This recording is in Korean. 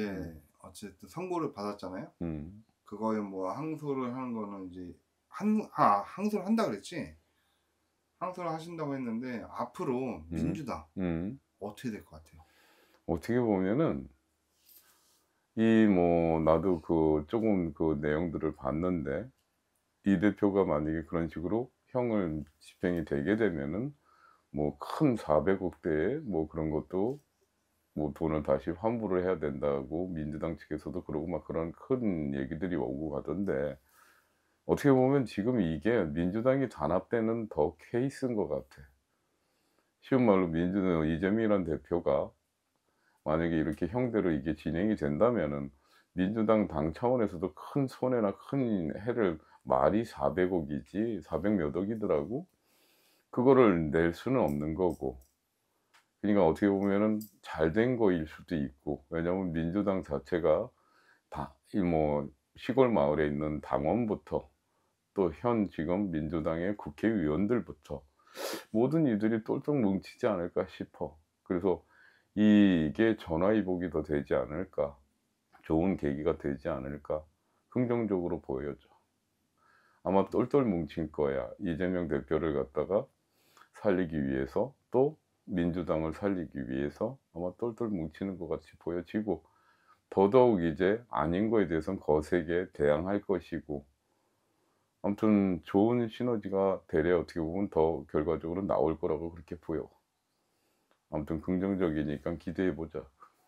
이제 어쨌든 선고를 받았잖아요. 음. 그거에 뭐 항소를 하는 거는 이제 한, 아, 항소를 한다 그랬지? 항소를 하신다고 했는데 앞으로 음. 민주당 음. 어떻게 될 것 같아요? 어떻게 보면은 이 뭐 나도 그 조금 그 내용들을 봤는데 이 대표가 만약에 그런 식으로 형을 집행이 되게 되면은 뭐 큰 400억 대뭐 그런 것도 뭐 돈을 다시 환불을 해야 된다고 민주당 측에서도 그러고 막 그런 큰 얘기들이 오고 가던데 어떻게 보면 지금 이게 민주당이 단합되는 더 케이스인 것 같아. 쉬운 말로 민주당 이재민이란 대표가 만약에 이렇게 형대로 이게 진행이 된다면은 민주당 당 차원에서도 큰 손해나 큰 해를 말이 400억이지 400몇 억이더라고 그거를 낼 수는 없는 거고 그러니까 어떻게 보면은 잘 된 거일 수도 있고 왜냐하면 민주당 자체가 다뭐 시골 마을에 있는 당원부터 또 현 지금 민주당의 국회의원들부터 모든 이들이 똘똘 뭉치지 않을까 싶어 그래서 이게 전화위복이 더 되지 않을까 좋은 계기가 되지 않을까 긍정적으로 보여져 아마 똘똘 뭉친 거야 이재명 대표를 갖다가 살리기 위해서 또 민주당을 살리기 위해서 아마 똘똘 뭉치는 것 같이 보여지고 더더욱 이제 아닌 거에 대해서는 거세게 대항할 것이고 아무튼 좋은 시너지가 대래 어떻게 보면 더 결과적으로 나올 거라고 그렇게 보여. 아무튼 긍정적이니까 기대해보자.